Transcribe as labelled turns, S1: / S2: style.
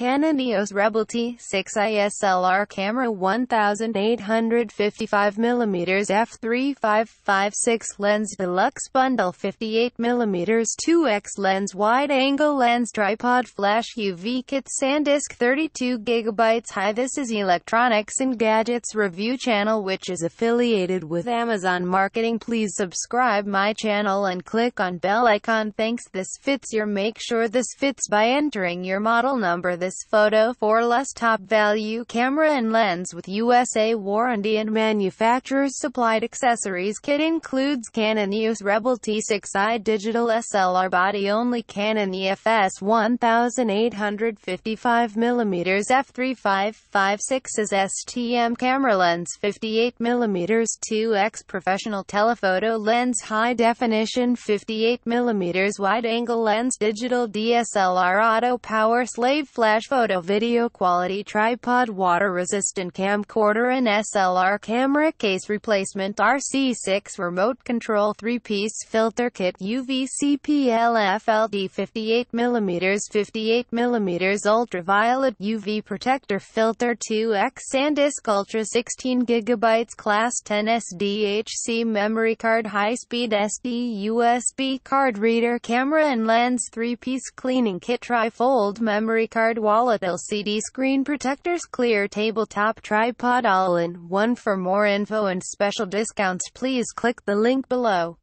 S1: Canon EOS Rebel T6 ISLR camera 1855mm f3.556 lens deluxe bundle 58mm 2x lens wide angle lens tripod flash UV kit SanDisk 32GB Hi, This is Electronics and Gadgets review channel which is affiliated with Amazon Marketing Please subscribe my channel and click on bell icon Thanks this fits your make sure this fits by entering your model number this this photo for less top-value camera and lens with USA warranty and manufacturer's supplied accessories kit includes Canon EOS Rebel T6i digital SLR body-only Canon EFS 1855mm f IS STM camera lens 58mm 2x professional telephoto lens high-definition 58mm wide-angle lens digital DSLR auto power slave flash photo video quality tripod water resistant camcorder and SLR camera case replacement RC6 remote control 3-piece filter kit UVC PLFLD 58mm 58mm ultraviolet UV protector filter 2X SanDisk Ultra 16GB class 10 SDHC memory card high-speed SD USB card reader camera and lens 3-piece cleaning kit fold memory card wallet LCD screen protectors clear tabletop tripod all in one for more info and special discounts please click the link below.